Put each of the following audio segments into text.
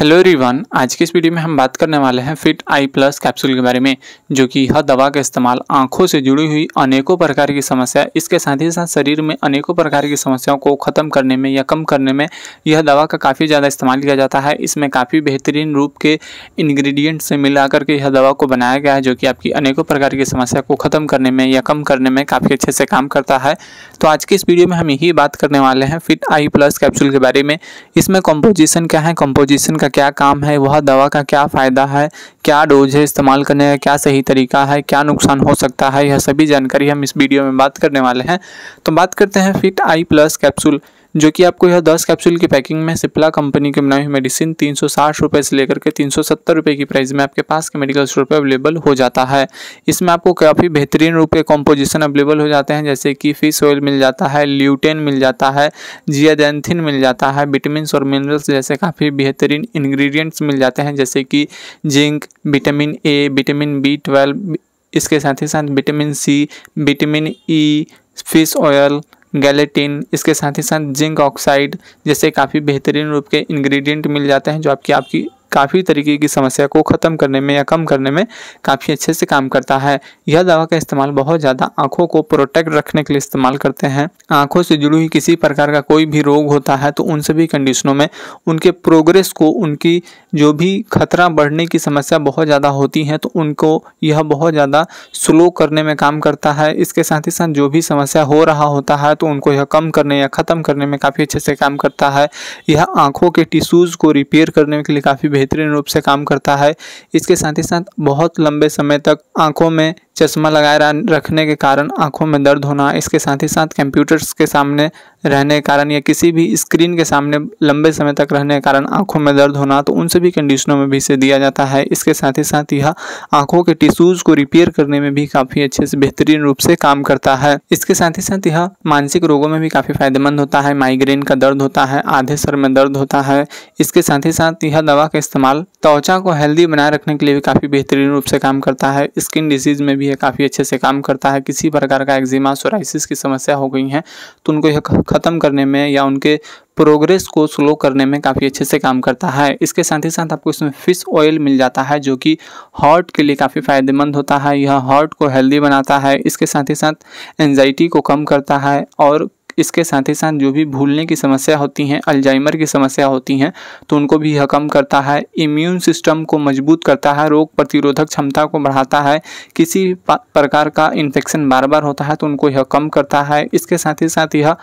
hello रिवान आज के इस वीडियो में हम बात करने वाले हैं फिट आई प्लस कैप्सूल के बारे में जो कि यह दवा का इस्तेमाल आंखों से जुड़ी हुई अनेकों प्रकार की समस्या इसके साथ ही साथ शरीर में अनेकों प्रकार की समस्याओं को ख़त्म करने में या कम करने में यह दवा का काफ़ी ज़्यादा इस्तेमाल किया जाता है इसमें काफ़ी बेहतरीन रूप के इन्ग्रीडियंट से मिला करके यह दवा को बनाया गया है जो कि आपकी अनेकों प्रकार की समस्या को ख़त्म करने में या कम करने में काफ़ी अच्छे से काम करता है तो आज के इस वीडियो में हम यही बात करने वाले हैं फिट आई प्लस कैप्सूल के बारे में इसमें कॉम्पोजिशन क्या है कॉम्पोजिशन का क्या काम है वह दवा का क्या फ़ायदा है क्या डोज है इस्तेमाल करने का क्या सही तरीका है क्या नुकसान हो सकता है यह सभी जानकारी हम इस वीडियो में बात करने वाले हैं तो बात करते हैं फिट आई प्लस कैप्सूल जो कि आपको यह दस कैप्सूल की पैकिंग में सिप्ला कंपनी की बनाई हुई मेडिसिन तीन सौ साठ रुपये से लेकर के तीन सौ सत्तर रुपये की प्राइस में आपके पास के मेडिकल स्टोर पर अवेलेबल हो जाता है इसमें आपको काफ़ी बेहतरीन रूप के कॉम्पोजिशन अवेलेबल हो जाते हैं जैसे कि फिश ऑयल मिल जाता है ल्यूटेन मिल जाता है जियाडेंथिन मिल जाता है विटामिन और मिनरल्स जैसे काफ़ी बेहतरीन इन्ग्रीडियंट्स मिल जाते हैं जैसे कि zinc vitamin A vitamin B twelve इसके साथ ही साथ vitamin C vitamin E fish oil gelatin इसके साथ ही साथ जिंक ऑक्साइड जैसे काफ़ी बेहतरीन रूप के इंग्रेडिएंट मिल जाते हैं जो आपकी आपकी काफ़ी तरीके की समस्या को ख़त्म करने में या कम करने में काफ़ी अच्छे से काम करता है यह दवा का इस्तेमाल बहुत ज़्यादा आँखों को प्रोटेक्ट रखने के लिए इस्तेमाल करते हैं आँखों से जुड़ी हुई किसी प्रकार का कोई भी रोग होता है तो उन सभी कंडीशनों में उनके प्रोग्रेस को उनकी जो भी खतरा बढ़ने की समस्या बहुत ज़्यादा होती है तो उनको यह बहुत ज़्यादा स्लो करने में काम करता है इसके साथ ही साथ जो भी समस्या हो रहा होता है तो उनको यह कम करने या ख़त्म करने में काफ़ी अच्छे से काम करता है यह आँखों के टिश्यूज़ को रिपेयर करने के लिए काफ़ी बेहतरीन रूप से काम करता है इसके साथ ही साथ बहुत लंबे समय तक आँखों में चश्मा लगाए रखने के कारण आंखों में दर्द होना इसके साथ ही साथ कंप्यूटर्स के सामने रहने के कारण या किसी भी स्क्रीन के सामने लंबे समय तक रहने के कारण आंखों में दर्द होना तो उन सभी कंडीशनों में भी इसे दिया जाता है इसके साथ ही साथ यह आंखों के टिश्यूज़ को रिपेयर करने में भी काफ़ी अच्छे से बेहतरीन रूप से काम करता है इसके साथ ही साथ यह मानसिक रोगों में भी काफ़ी फायदेमंद होता है माइग्रेन का दर्द होता है आधे सर में दर्द होता है इसके साथ ही साथ यह दवा का इस्तेमाल त्वचा को हेल्दी बनाए रखने के लिए भी काफ़ी बेहतरीन रूप से काम करता है स्किन डिजीज़ में भी भी है काफ़ी अच्छे से काम करता है किसी प्रकार का एक्जिमा सोराइसिस की समस्या हो गई है तो उनको यह ख़त्म करने में या उनके प्रोग्रेस को स्लो करने में काफ़ी अच्छे से काम करता है इसके साथ ही साथ आपको इसमें फ़िश ऑयल मिल जाता है जो कि हार्ट के लिए काफ़ी फ़ायदेमंद होता है यह हार्ट को हेल्दी बनाता है इसके साथ ही साथ एनजाइटी को कम करता है और इसके साथ ही साथ जो भी भूलने की समस्या होती हैं अल्जाइमर की समस्या होती हैं तो उनको भी यह कम करता है इम्यून सिस्टम को मजबूत करता है रोग प्रतिरोधक क्षमता को बढ़ाता है किसी प्रकार का इन्फेक्शन बार बार होता है तो उनको यह कम करता है इसके साथ ही साथ यह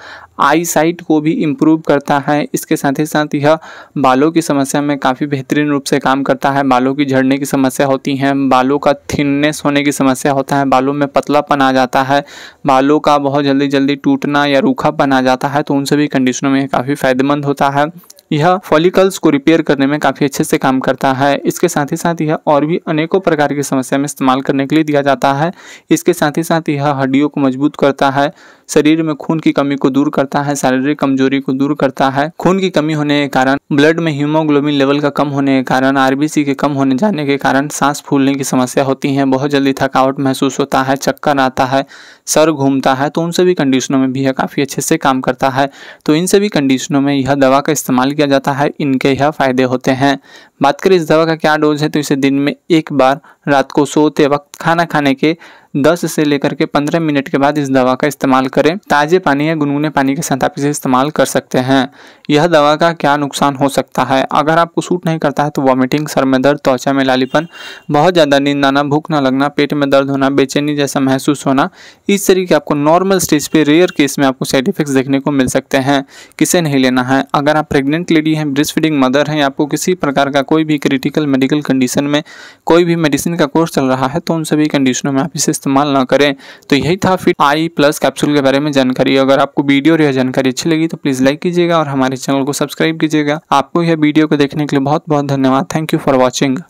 आई साइट को भी इम्प्रूव करता है इसके साथ ही साथ यह बालों की समस्या में काफ़ी बेहतरीन रूप से काम करता है बालों की झड़ने की समस्या होती है बालों का थिननेस होने की समस्या होता है बालों में पतलापन आ जाता है बालों का बहुत जल्दी जल्दी टूटना या रुक सूखा बना जाता है तो उन सभी कंडीशनों में काफ़ी फायदेमंद होता है यह फॉलिकल्स को रिपेयर करने में काफ़ी अच्छे से काम करता है इसके साथ ही साथ यह और भी अनेकों प्रकार की समस्या में इस्तेमाल करने के लिए दिया जाता है इसके साथ ही साथ यह हड्डियों को मजबूत करता है शरीर में खून की कमी को दूर करता है शारीरिक कमजोरी को दूर करता है खून की कमी होने के कारण ब्लड में हीमोग्लोबिन लेवल का कम होने के कारण आरबीसी के कम होने जाने के कारण सांस फूलने की समस्या होती है बहुत जल्दी थकावट महसूस होता है चक्कर आता है सर घूमता है तो उन सभी कंडीशनों में भी यह काफ़ी अच्छे से काम करता है तो इन सभी कंडीशनों में यह दवा का इस्तेमाल किया जाता है इनके यह फायदे होते हैं बात करें इस दवा का क्या डोज है तो इसे दिन में एक बार रात को सोते वक्त खाना खाने के 10 से लेकर के 15 मिनट के बाद इस दवा का इस्तेमाल करें ताज़े पानी या गुनगुने पानी के साथ आप इसे इस्तेमाल कर सकते हैं यह दवा का क्या नुकसान हो सकता है अगर आपको सूट नहीं करता है तो वॉमिटिंग सर में दर्द त्वचा में लालीपन बहुत ज़्यादा नींद आना भूख ना लगना पेट में दर्द होना बेचैनी जैसा महसूस होना इस तरीके आपको नॉर्मल स्टेज पर रेयर केस में आपको साइड इफेक्ट्स देखने को मिल सकते हैं किसे नहीं लेना है अगर आप प्रेगनेंट लेडी हैं ब्रेस्ट फीडिंग मदर हैं आपको किसी प्रकार का कोई भी क्रिटिकल मेडिकल कंडीशन में कोई भी मेडिसिन का कोर्स चल रहा है तो उन सभी कंडीशनों में आप इसे इस्तेमाल ना करें तो यही था फिर आई प्लस कैप्सूल के बारे में जानकारी अगर आपको वीडियो और यह जानकारी अच्छी लगी तो प्लीज़ लाइक कीजिएगा और हमारे चैनल को सब्सक्राइब कीजिएगा आपको यह वीडियो को देखने के लिए बहुत बहुत धन्यवाद थैंक यू फॉर वॉचिंग